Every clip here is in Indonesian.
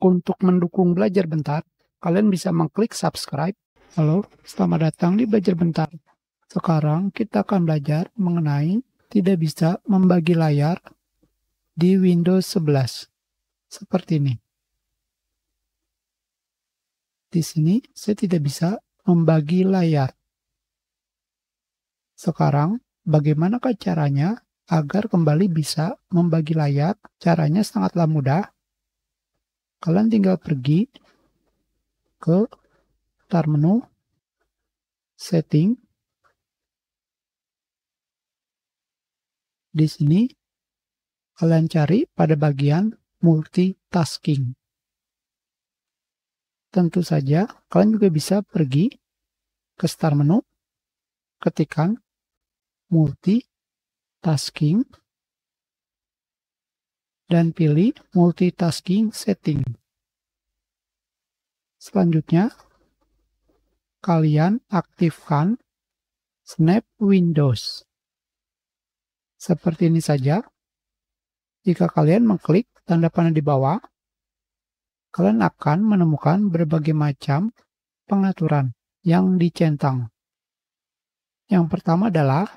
Untuk mendukung belajar bentar, kalian bisa mengklik subscribe. Halo, selamat datang di Belajar Bentar. Sekarang kita akan belajar mengenai tidak bisa membagi layar di Windows 11. Seperti ini. Di sini saya tidak bisa membagi layar. Sekarang, bagaimanakah caranya agar kembali bisa membagi layar? Caranya sangatlah mudah Kalian tinggal pergi ke tar menu setting di sini kalian cari pada bagian multitasking. Tentu saja kalian juga bisa pergi ke start menu, ketikan multitasking dan pilih multitasking setting. Selanjutnya, kalian aktifkan snap windows. Seperti ini saja. Jika kalian mengklik tanda panah di bawah, kalian akan menemukan berbagai macam pengaturan yang dicentang. Yang pertama adalah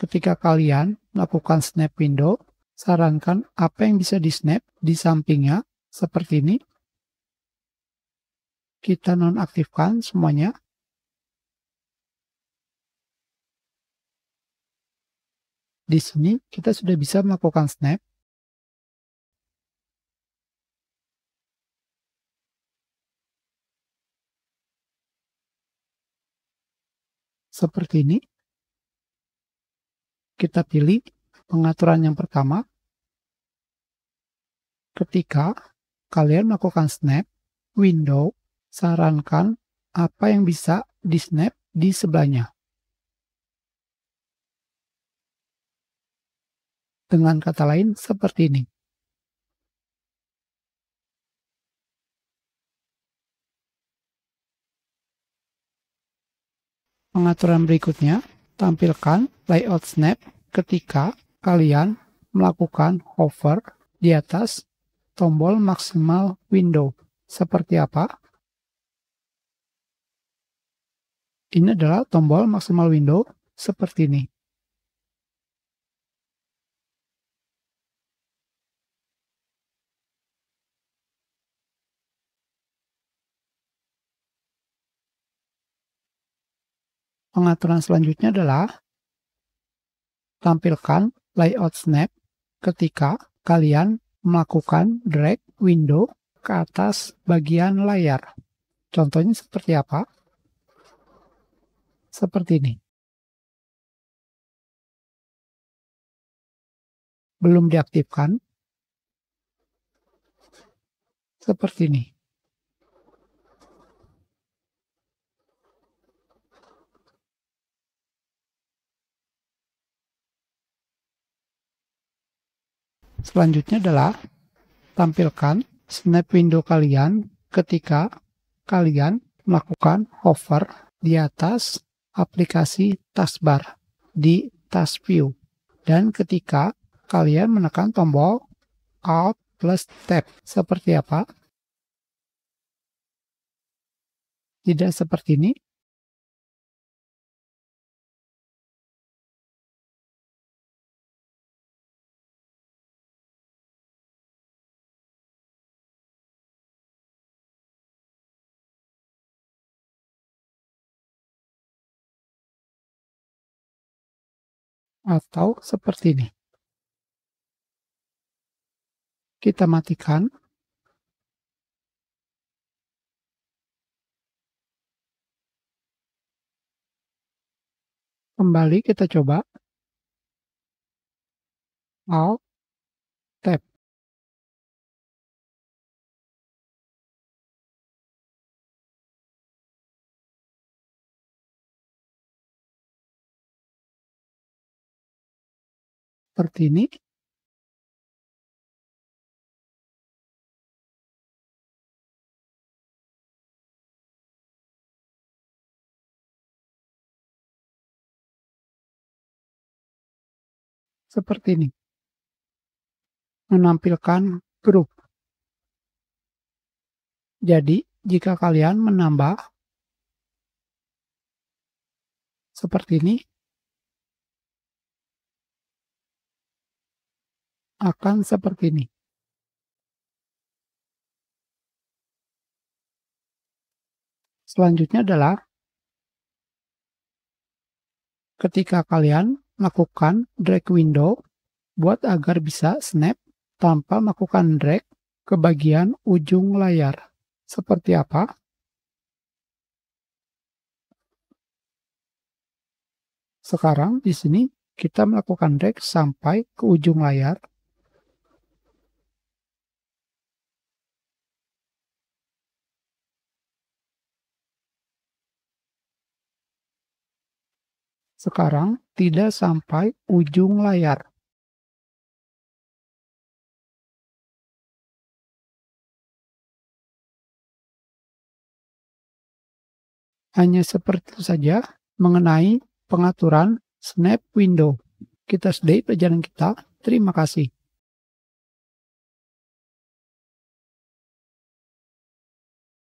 ketika kalian melakukan snap window, sarankan apa yang bisa di snap di sampingnya seperti ini. Kita nonaktifkan semuanya. Di sini kita sudah bisa melakukan snap. Seperti ini. Kita pilih pengaturan yang pertama, Ketika kalian melakukan snap, window sarankan apa yang bisa di snap di sebelahnya. Dengan kata lain seperti ini. Pengaturan berikutnya, tampilkan layout snap ketika kalian melakukan hover di atas tombol maksimal window. Seperti apa? Ini adalah tombol maksimal window seperti ini. Pengaturan selanjutnya adalah tampilkan layout snap ketika kalian melakukan drag window ke atas bagian layar. Contohnya seperti apa? Seperti ini. Belum diaktifkan. Seperti ini. Selanjutnya adalah tampilkan snap window kalian ketika kalian melakukan hover di atas aplikasi taskbar di task view dan ketika kalian menekan tombol Alt plus Tab. Seperti apa? Tidak seperti ini. atau seperti ini. Kita matikan. Kembali kita coba. Alt. seperti ini. Seperti ini. Menampilkan grup. Jadi, jika kalian menambah seperti ini, akan seperti ini. Selanjutnya adalah ketika kalian lakukan drag window buat agar bisa snap tanpa melakukan drag ke bagian ujung layar. Seperti apa? Sekarang di sini kita melakukan drag sampai ke ujung layar sekarang tidak sampai ujung layar. Hanya seperti itu saja mengenai pengaturan snap window. Kita sudahi pelajaran kita. Terima kasih.